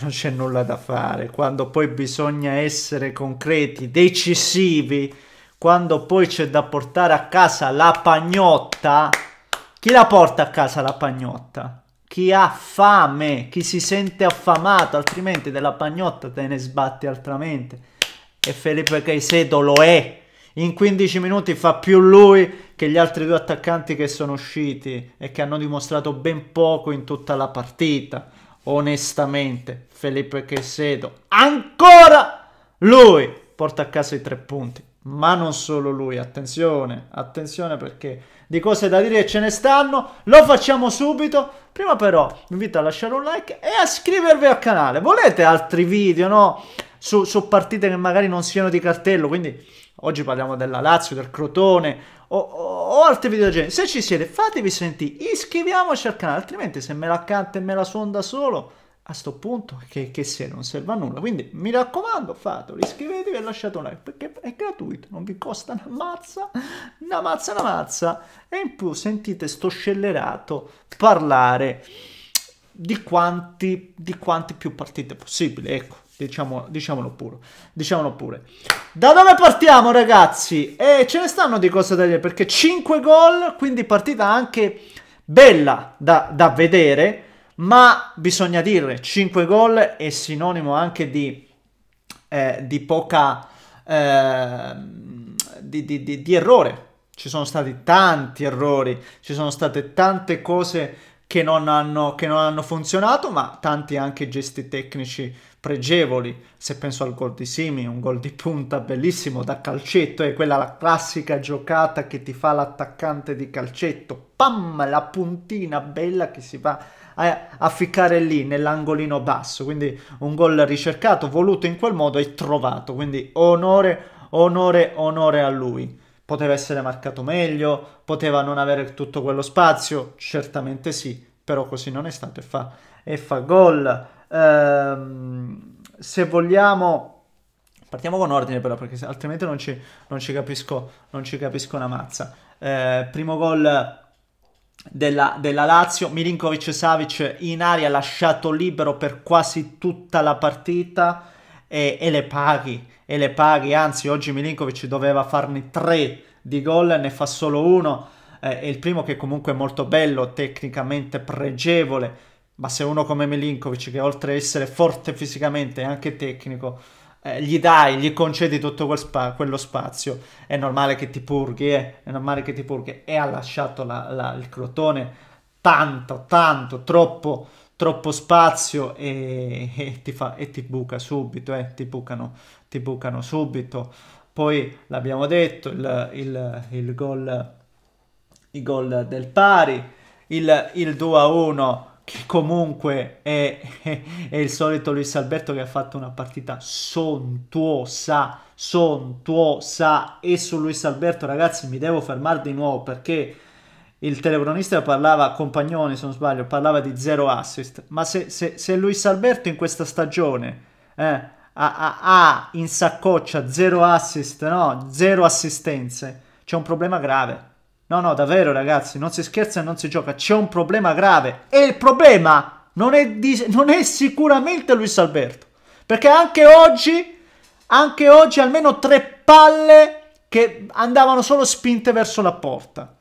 non c'è nulla da fare, quando poi bisogna essere concreti, decisivi, quando poi c'è da portare a casa la pagnotta, chi la porta a casa la pagnotta? Chi ha fame, chi si sente affamato, altrimenti della pagnotta te ne sbatti altramente. E Felipe Caicedo lo è. In 15 minuti fa più lui che gli altri due attaccanti che sono usciti e che hanno dimostrato ben poco in tutta la partita onestamente Felipe Chesedo ancora lui porta a casa i tre punti ma non solo lui attenzione attenzione perché di cose da dire ce ne stanno lo facciamo subito prima però vi invito a lasciare un like e a iscrivervi al canale volete altri video no su, su partite che magari non siano di cartello quindi oggi parliamo della Lazio, del Crotone o, o, o altri video del genere. Se ci siete, fatevi sentire, iscriviamoci al canale, altrimenti se me la canta e me la suona da solo, a sto punto che, che se non serve a nulla. Quindi mi raccomando, fatelo, iscrivetevi e lasciate un like, perché è gratuito, non vi costa una mazza, una mazza, una mazza. E in più sentite sto scellerato parlare di quanti, di quanti più partite possibile, ecco. Diciamo, diciamolo pure. Diciamolo pure. Da dove partiamo, ragazzi? E eh, ce ne stanno di cose da dire perché 5 gol, quindi partita anche bella da, da vedere. Ma bisogna dire, 5 gol è sinonimo anche di, eh, di poca. Eh, di, di, di errore. Ci sono stati tanti errori, ci sono state tante cose che non hanno, che non hanno funzionato, ma tanti anche gesti tecnici pregevoli. Se penso al gol di Simi, un gol di punta bellissimo da calcetto, è quella la classica giocata che ti fa l'attaccante di calcetto. Pam, la puntina bella che si va a, a ficcare lì nell'angolino basso. Quindi un gol ricercato, voluto in quel modo e trovato. Quindi onore, onore, onore a lui poteva essere marcato meglio, poteva non avere tutto quello spazio, certamente sì, però così non è stato e fa, e fa gol ehm, se vogliamo... Partiamo con ordine però perché altrimenti non ci, non ci, capisco, non ci capisco una mazza. Eh, primo gol della, della, Lazio, Milinkovic Savic in aria lasciato libero per quasi tutta la partita e, e le paghi, e le paghi, anzi oggi Milinkovic doveva farne tre di gol, ne fa solo uno, eh, il primo che comunque è molto bello, tecnicamente pregevole, ma se uno come Milinkovic, che oltre ad essere forte fisicamente e anche tecnico, eh, gli dai, gli concedi tutto quel spa, quello spazio, è normale che ti purghi, eh? è normale che ti purghi, e ha lasciato la, la, il Crotone tanto, tanto, troppo, troppo spazio e, e, ti fa, e, ti buca subito, eh? ti, bucano, ti bucano subito. Poi l'abbiamo detto, il, il, il gol, il gol del pari, il, il 2 a 1 che comunque è, è, il solito Luis Alberto che ha fatto una partita sontuosa, sontuosa. E su Luis Alberto, ragazzi, mi devo fermare di nuovo perché il telecronista parlava, Compagnoni se non sbaglio, parlava di zero assist. Ma se, se, se Luis Alberto in questa stagione eh, ha, ha, ha in saccoccia zero assist, no, zero assistenze, c'è un problema grave No, no, davvero ragazzi, non si scherza e non si gioca, c'è un problema grave. E il problema non è, di, non è sicuramente Luis Alberto. Perché anche oggi, anche oggi almeno tre palle che andavano solo spinte verso la porta.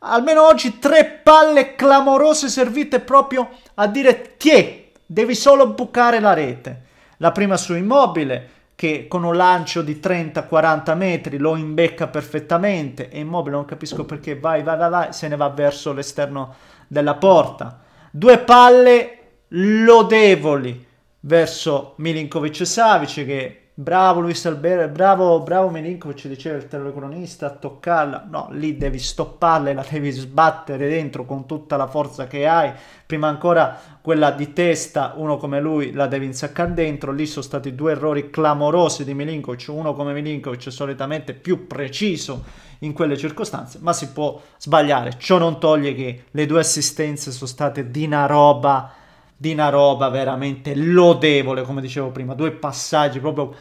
Almeno oggi tre palle clamorose servite proprio a dire Tie, devi solo bucare la rete. La prima su Immobile, che con un lancio di 30-40 metri lo imbecca perfettamente e immobile non capisco perché vai vai vai, vai se ne va verso l'esterno della porta due palle lodevoli verso Milinkovic e Savic che bravo Luis Albero, bravo, bravo Milinkovic, diceva il telecronista, a toccarla, no, lì devi stopparla e la devi sbattere dentro con tutta la forza che hai, prima ancora quella di testa, uno come lui la devi insaccare dentro, lì sono stati due errori clamorosi di Milinkovic, uno come è solitamente più preciso in quelle circostanze, ma si può sbagliare, ciò non toglie che le due assistenze sono state di una roba di una roba veramente lodevole, come dicevo prima, due passaggi proprio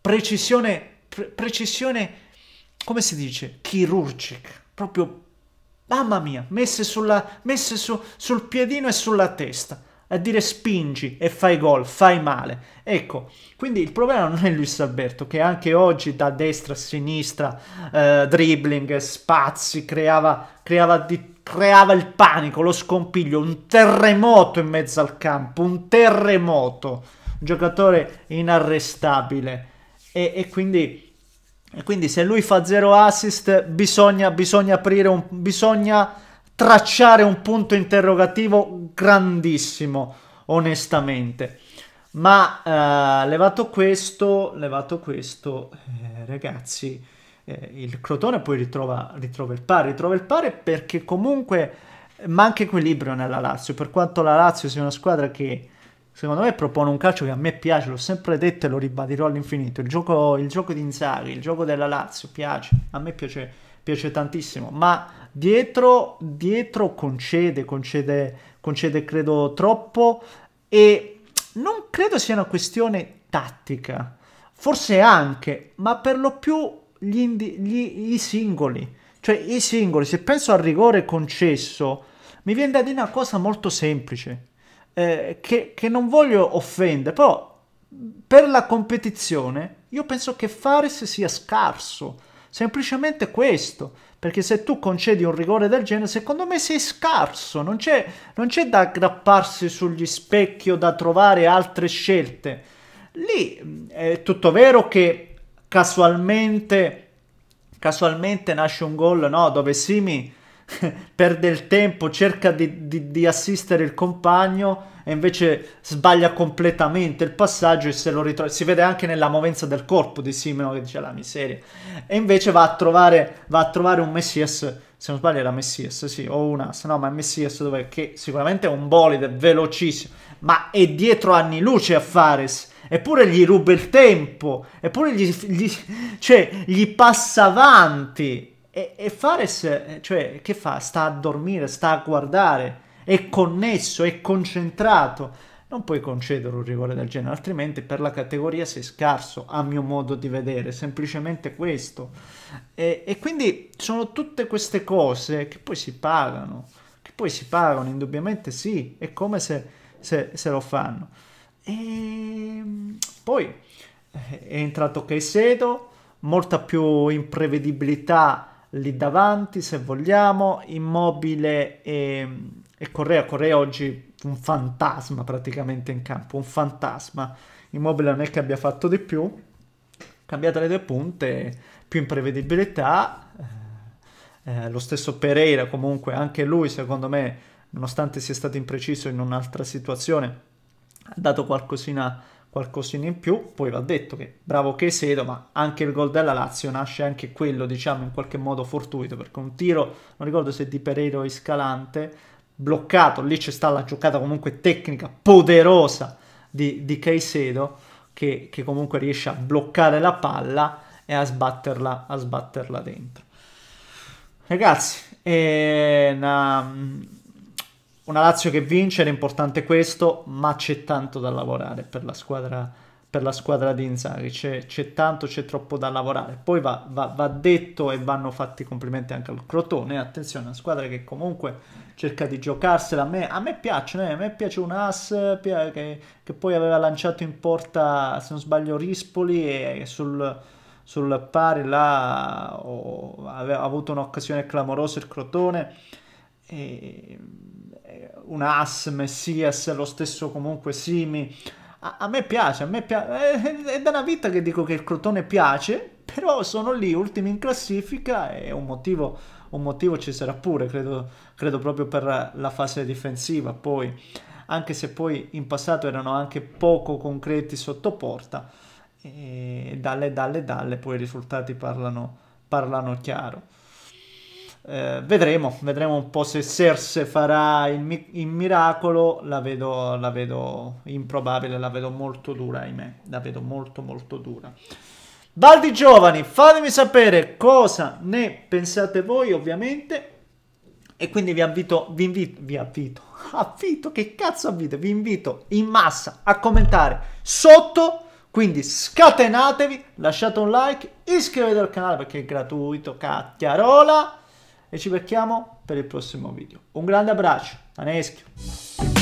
precisione, pre precisione, come si dice, chirurgica, proprio, mamma mia, messe, sulla, messe su, sul piedino e sulla testa, a dire spingi e fai gol, fai male. Ecco, quindi il problema non è Luis Alberto, che anche oggi da destra a sinistra, eh, dribbling, spazi, creava, creava di creava il panico, lo scompiglio, un terremoto in mezzo al campo, un terremoto, un giocatore inarrestabile. E, e, quindi, e quindi, se lui fa zero assist bisogna, bisogna aprire un... bisogna tracciare un punto interrogativo grandissimo, onestamente. Ma eh, levato questo, levato questo, eh, ragazzi eh, il Crotone poi ritrova, ritrova il pari, ritrova il pari perché comunque manca equilibrio nella Lazio, per quanto la Lazio sia una squadra che secondo me propone un calcio che a me piace, l'ho sempre detto e lo ribadirò all'infinito, il gioco, il gioco di Inzaghi, il gioco della Lazio piace, a me piace, piace tantissimo, ma dietro, dietro concede, concede, concede credo troppo e non credo sia una questione tattica, forse anche, ma per lo più gli, indi- gli, i singoli. Cioè i singoli, se penso al rigore concesso, mi viene da dire una cosa molto semplice, eh, che, che non voglio offendere, però per la competizione io penso che Fares sia scarso. Semplicemente questo, perché se tu concedi un rigore del genere, secondo me sei scarso, non c'è, non c'è da aggrapparsi sugli specchi o da trovare altre scelte. Lì mm, è tutto vero che casualmente, casualmente nasce un gol no? dove Simi perde il tempo, cerca di, di, di, assistere il compagno e invece sbaglia completamente il passaggio e se lo ritrova. Si vede anche nella movenza del corpo di Simeno che dice la miseria. E invece va a trovare, va a trovare un Messias. Se non sbaglio era Messias, sì, o una, se no, ma Messias dove, che sicuramente è un bolide velocissimo, ma è dietro anni luce a Fares eppure gli ruba il tempo, eppure gli, gli, cioè, gli passa avanti. E, e Fares, cioè, che fa? Sta a dormire, sta a guardare, è connesso, è concentrato. Non puoi concedere un rigore del genere, altrimenti per la categoria sei scarso, a mio modo di vedere, semplicemente questo. E, e quindi sono tutte queste cose che poi si pagano, che poi si pagano, indubbiamente sì, è come se, se, se lo fanno. E ehm, poi eh, è entrato Caicedo, molta più imprevedibilità lì davanti, se vogliamo, Immobile e, e Correa. Correa oggi un fantasma praticamente in campo, un fantasma. Immobile non è che abbia fatto di più, cambiate le due punte, più imprevedibilità. Eh, eh, lo stesso Pereira comunque, anche lui secondo me, nonostante sia stato impreciso in un'altra situazione, ha dato qualcosina, qualcosina in più, poi va detto che bravo Chesedo, ma anche il gol della Lazio nasce anche quello, diciamo, in qualche modo fortuito, perché un tiro, non ricordo se di Pereiro o Iscalante, bloccato, lì c'è stata la giocata comunque tecnica poderosa di, di Caicedo, che, che comunque riesce a bloccare la palla e a sbatterla, a sbatterla dentro. Ragazzi, è una una Lazio che vince, era importante questo, ma c'è tanto da lavorare per la squadra, per la squadra di Inzaghi, c'è, c'è tanto, c'è troppo da lavorare. Poi va, va, va, detto e vanno fatti complimenti anche al Crotone, attenzione, una squadra che comunque cerca di giocarsela, a me, a me piace, eh? a me piace un As che, che, poi aveva lanciato in porta, se non sbaglio, Rispoli e, e sul sul pari là oh, aveva avuto un'occasione clamorosa il Crotone e, ehm, una As, Messias, lo stesso comunque Simi. A, a me piace, a me piace. Eh, è, è, da una vita che dico che il Crotone piace, però sono lì, ultimi in classifica e un motivo, un motivo ci sarà pure, credo, credo proprio per la fase difensiva. Poi, anche se poi in passato erano anche poco concreti sotto porta, e dalle, dalle, dalle, poi i risultati parlano, parlano chiaro. Eh, vedremo, vedremo un po' se Serse farà il, mi il miracolo. La vedo, la vedo, improbabile, la vedo molto dura, ahimè. La vedo molto, molto dura. Baldi Giovani, fatemi sapere cosa ne pensate voi, ovviamente. E quindi vi invito, vi invito, vi avvito, avvito, che cazzo avvito? Vi invito in massa a commentare sotto. Quindi scatenatevi, lasciate un like, iscrivetevi al canale perché è gratuito, cacchiarola e ci becchiamo per il prossimo video. Un grande abbraccio, da